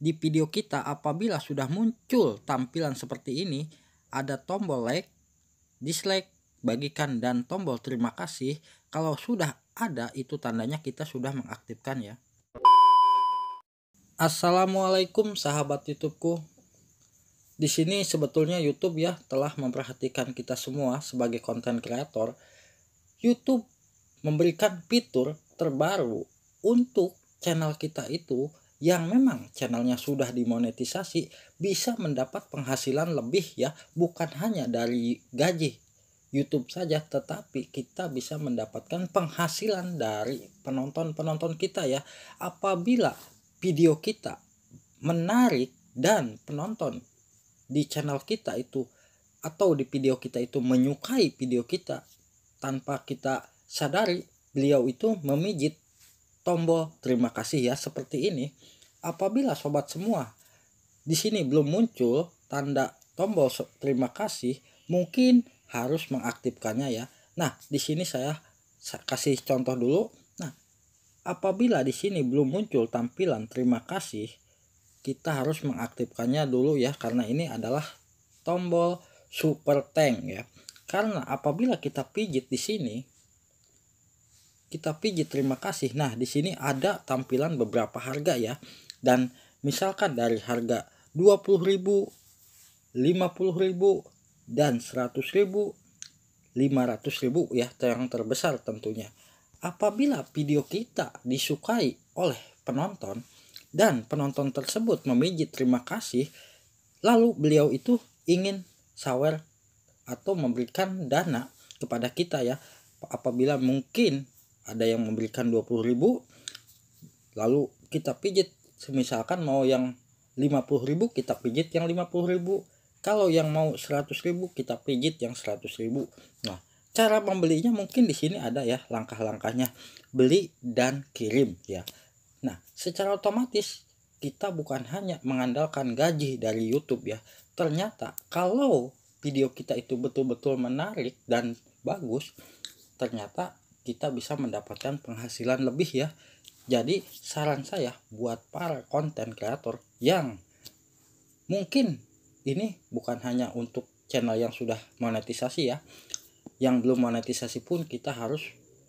Di video kita apabila sudah muncul tampilan seperti ini, ada tombol like, dislike, bagikan dan tombol terima kasih. Kalau sudah ada itu tandanya kita sudah mengaktifkan ya. Assalamualaikum sahabat YouTubeku. Di sini sebetulnya YouTube ya telah memperhatikan kita semua sebagai konten kreator. YouTube memberikan fitur terbaru untuk channel kita itu yang memang channelnya sudah dimonetisasi bisa mendapat penghasilan lebih ya bukan hanya dari gaji YouTube saja tetapi kita bisa mendapatkan penghasilan dari penonton-penonton kita ya apabila video kita menarik dan penonton di channel kita itu atau di video kita itu menyukai video kita tanpa kita sadari beliau itu memijit tombol terima kasih ya seperti ini. Apabila sobat semua di sini belum muncul tanda tombol terima kasih, mungkin harus mengaktifkannya ya. Nah, di sini saya kasih contoh dulu. Nah, apabila di sini belum muncul tampilan terima kasih, kita harus mengaktifkannya dulu ya karena ini adalah tombol super tank ya. Karena apabila kita pijit di sini, kita pijit terima kasih. Nah, di sini ada tampilan beberapa harga ya. Dan misalkan dari harga 20.000, 50.000 dan 100.000, 500.000 ya yang terbesar tentunya. Apabila video kita disukai oleh penonton dan penonton tersebut memijit terima kasih, lalu beliau itu ingin sawer atau memberikan dana kepada kita ya apabila mungkin ada yang memberikan 20.000 lalu kita pijit semisalkan mau yang 50.000 kita pijit yang 50.000 kalau yang mau 100.000 kita pijit yang 100.000 nah cara membelinya mungkin di sini ada ya langkah-langkahnya beli dan kirim ya nah secara otomatis kita bukan hanya mengandalkan gaji dari YouTube ya ternyata kalau video kita itu betul-betul menarik dan bagus ternyata kita bisa mendapatkan penghasilan lebih ya. Jadi saran saya buat para konten kreator yang mungkin ini bukan hanya untuk channel yang sudah monetisasi ya. Yang belum monetisasi pun kita harus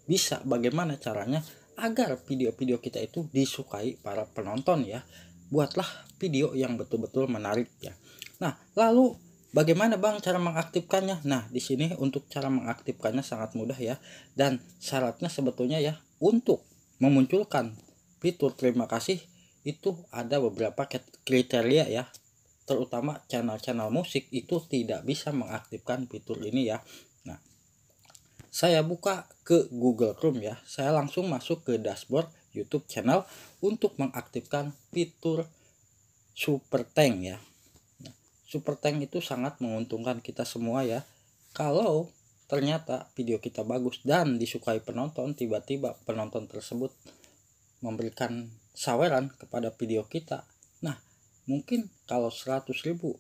bisa bagaimana caranya agar video-video kita itu disukai para penonton ya. Buatlah video yang betul-betul menarik ya. Nah, lalu Bagaimana Bang cara mengaktifkannya? Nah, di sini untuk cara mengaktifkannya sangat mudah ya. Dan syaratnya sebetulnya ya untuk memunculkan fitur terima kasih itu ada beberapa kriteria ya. Terutama channel-channel musik itu tidak bisa mengaktifkan fitur ini ya. Nah, saya buka ke Google Chrome ya. Saya langsung masuk ke dashboard YouTube channel untuk mengaktifkan fitur Super Tank ya super tank itu sangat menguntungkan kita semua ya. Kalau ternyata video kita bagus dan disukai penonton, tiba-tiba penonton tersebut memberikan saweran kepada video kita. Nah, mungkin kalau 100 ribu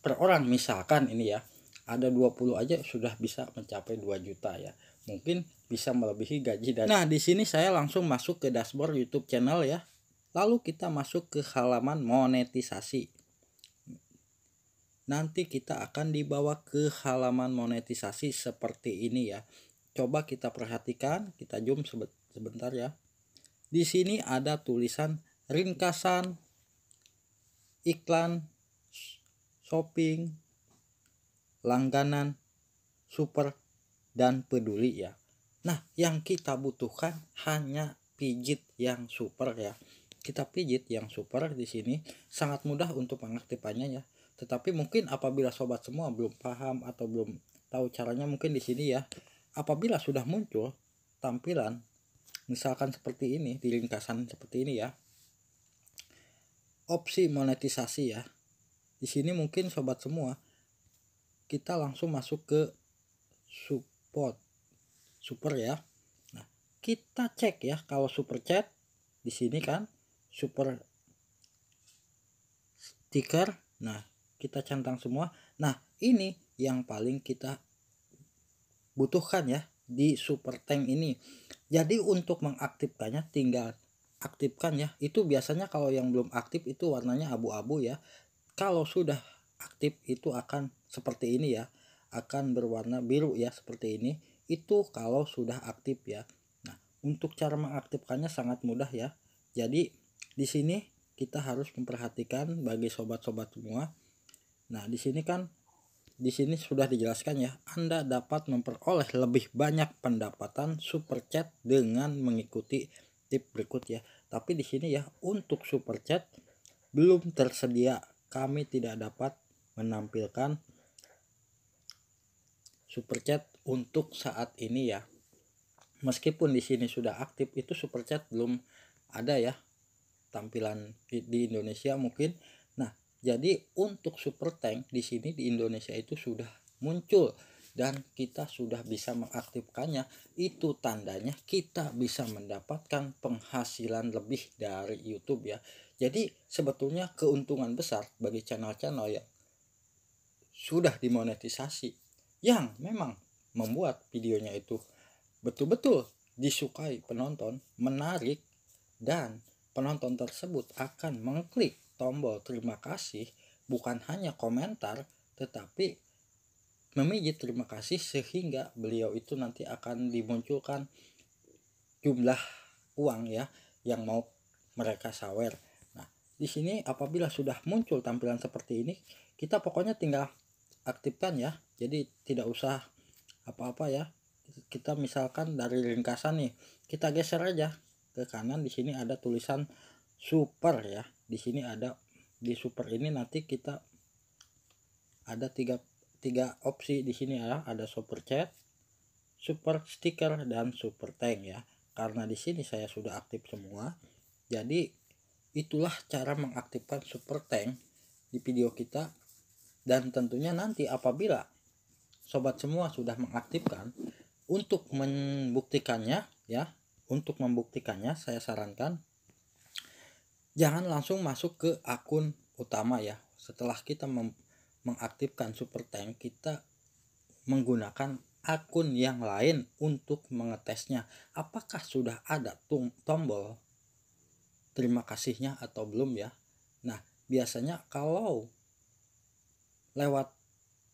per orang misalkan ini ya, ada 20 aja sudah bisa mencapai 2 juta ya. Mungkin bisa melebihi gaji dan Nah, di sini saya langsung masuk ke dashboard YouTube channel ya. Lalu kita masuk ke halaman monetisasi. Nanti kita akan dibawa ke halaman monetisasi seperti ini ya. Coba kita perhatikan, kita zoom sebentar ya. Di sini ada tulisan ringkasan iklan shopping langganan super dan peduli ya. Nah, yang kita butuhkan hanya pijit yang super ya kita pijit yang super di sini sangat mudah untuk mengaktifkannya ya. Tetapi mungkin apabila sobat semua belum paham atau belum tahu caranya mungkin di sini ya. Apabila sudah muncul tampilan misalkan seperti ini di lintasan seperti ini ya. Opsi monetisasi ya. Di sini mungkin sobat semua kita langsung masuk ke support super ya. Nah, kita cek ya kalau super chat di sini kan super stiker nah kita centang semua nah ini yang paling kita butuhkan ya di super tank ini jadi untuk mengaktifkannya tinggal aktifkan ya itu biasanya kalau yang belum aktif itu warnanya abu-abu ya kalau sudah aktif itu akan seperti ini ya akan berwarna biru ya seperti ini itu kalau sudah aktif ya nah untuk cara mengaktifkannya sangat mudah ya jadi di sini kita harus memperhatikan bagi sobat-sobat semua. Nah, di sini kan di sini sudah dijelaskan ya, Anda dapat memperoleh lebih banyak pendapatan super chat dengan mengikuti tip berikut ya. Tapi di sini ya, untuk super chat belum tersedia, kami tidak dapat menampilkan super chat untuk saat ini ya. Meskipun di sini sudah aktif, itu super chat belum ada ya tampilan di Indonesia mungkin. Nah, jadi untuk super tank di sini di Indonesia itu sudah muncul dan kita sudah bisa mengaktifkannya itu tandanya kita bisa mendapatkan penghasilan lebih dari YouTube ya jadi sebetulnya keuntungan besar bagi channel-channel yang sudah dimonetisasi yang memang membuat videonya itu betul-betul disukai penonton menarik dan penonton tersebut akan mengklik tombol terima kasih bukan hanya komentar tetapi memijit terima kasih sehingga beliau itu nanti akan dimunculkan jumlah uang ya yang mau mereka sawer. Nah, di sini apabila sudah muncul tampilan seperti ini, kita pokoknya tinggal aktifkan ya. Jadi tidak usah apa-apa ya. Kita misalkan dari ringkasan nih, kita geser aja ke kanan di sini ada tulisan super ya di sini ada di super ini nanti kita ada tiga tiga opsi di sini ya ada super chat super stiker dan super tank ya karena di sini saya sudah aktif semua jadi itulah cara mengaktifkan super tank di video kita dan tentunya nanti apabila sobat semua sudah mengaktifkan untuk membuktikannya ya untuk membuktikannya, saya sarankan jangan langsung masuk ke akun utama ya. Setelah kita mengaktifkan super time, kita menggunakan akun yang lain untuk mengetesnya. Apakah sudah ada tombol terima kasihnya atau belum ya? Nah, biasanya kalau lewat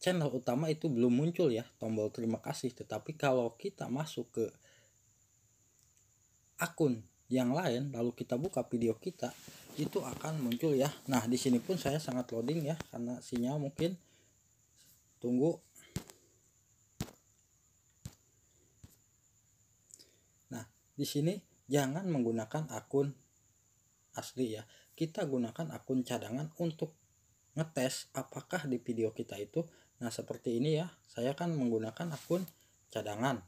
channel utama itu belum muncul ya tombol terima kasih, tetapi kalau kita masuk ke akun yang lain lalu kita buka video kita itu akan muncul ya nah di sini pun saya sangat loading ya karena sinyal mungkin tunggu nah di sini jangan menggunakan akun asli ya kita gunakan akun cadangan untuk ngetes apakah di video kita itu nah seperti ini ya saya kan menggunakan akun cadangan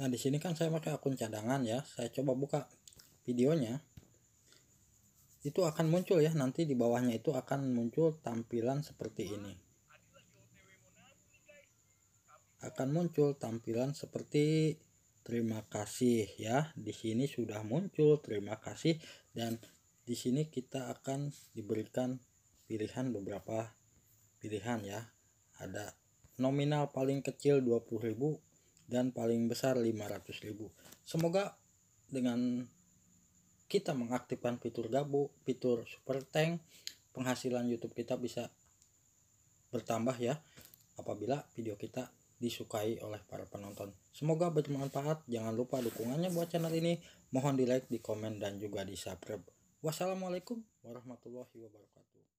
Nah, di sini kan saya pakai akun cadangan ya. Saya coba buka videonya. Itu akan muncul ya. Nanti di bawahnya itu akan muncul tampilan seperti ini. Akan muncul tampilan seperti terima kasih ya. Di sini sudah muncul terima kasih dan di sini kita akan diberikan pilihan beberapa pilihan ya. Ada nominal paling kecil 20.000 dan paling besar 500.000. Semoga dengan kita mengaktifkan fitur gabung, fitur super tank, penghasilan YouTube kita bisa bertambah ya apabila video kita disukai oleh para penonton. Semoga bermanfaat. Jangan lupa dukungannya buat channel ini. Mohon di like, di komen, dan juga di subscribe. Wassalamualaikum warahmatullahi wabarakatuh.